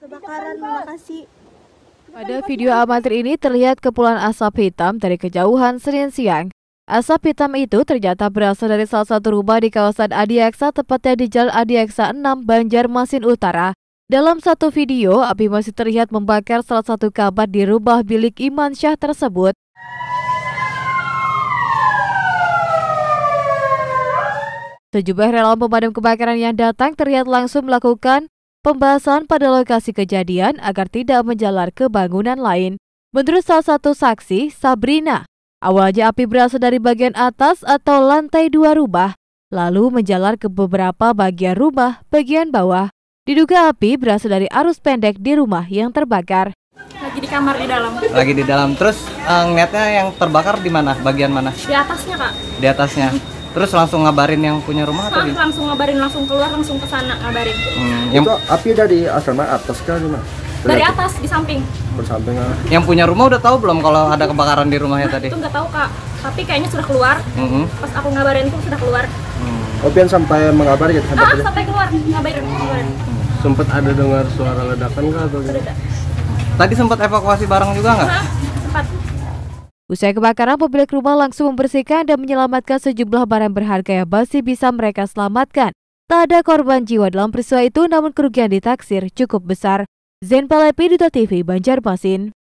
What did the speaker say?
Kebakaran, makasih. Pada video amatir ini terlihat kepulan asap hitam dari kejauhan Senin siang. Asap hitam itu ternyata berasal dari salah satu rumah di kawasan Adiaksa, tepatnya di Jalan Adiaksa 6, Banjarmasin Utara. Dalam satu video, api masih terlihat membakar salah satu kamar di rumah bilik Iman Syah tersebut. Sejumlah relawan pemadam kebakaran yang datang terlihat langsung melakukan pembahasan pada lokasi kejadian agar tidak menjalar ke bangunan lain. Menurut salah satu saksi, Sabrina, awalnya api berasal dari bagian atas atau lantai dua rumah, lalu menjalar ke beberapa bagian rumah bagian bawah. Diduga api berasal dari arus pendek di rumah yang terbakar. Lagi di kamar di dalam. Lagi di dalam. Terus uh, ngeliatnya yang terbakar di mana? Bagian mana? Di atasnya, Kak. Di atasnya. Terus langsung ngabarin yang punya rumah atau gimana? Langsung ngabarin, langsung keluar, langsung ke sana ngabarin. Hmm, yang... Itu api dari asrama atas kan rumah? Dari, atas di samping. Bersampingan. Ah. Yang punya rumah udah tahu belum kalau ada kebakaran di rumahnya tadi? Itu nggak tahu kak, tapi kayaknya sudah keluar. Mm -hmm. Pas aku ngabarin tuh sudah keluar. Hmm. Opian oh, sampai mengabarin? gitu sampai ah, sampai keluar ngabarin. ngabarin. Sempat ada dengar suara ledakan nggak atau? Tadi sempat evakuasi barang juga nggak? Usai kebakaran, pemilik rumah langsung membersihkan dan menyelamatkan sejumlah barang berharga yang masih bisa mereka selamatkan. Tak ada korban jiwa dalam peristiwa itu, namun kerugian ditaksir cukup besar. Zen Palepi, Duta TV, Banjarmasin.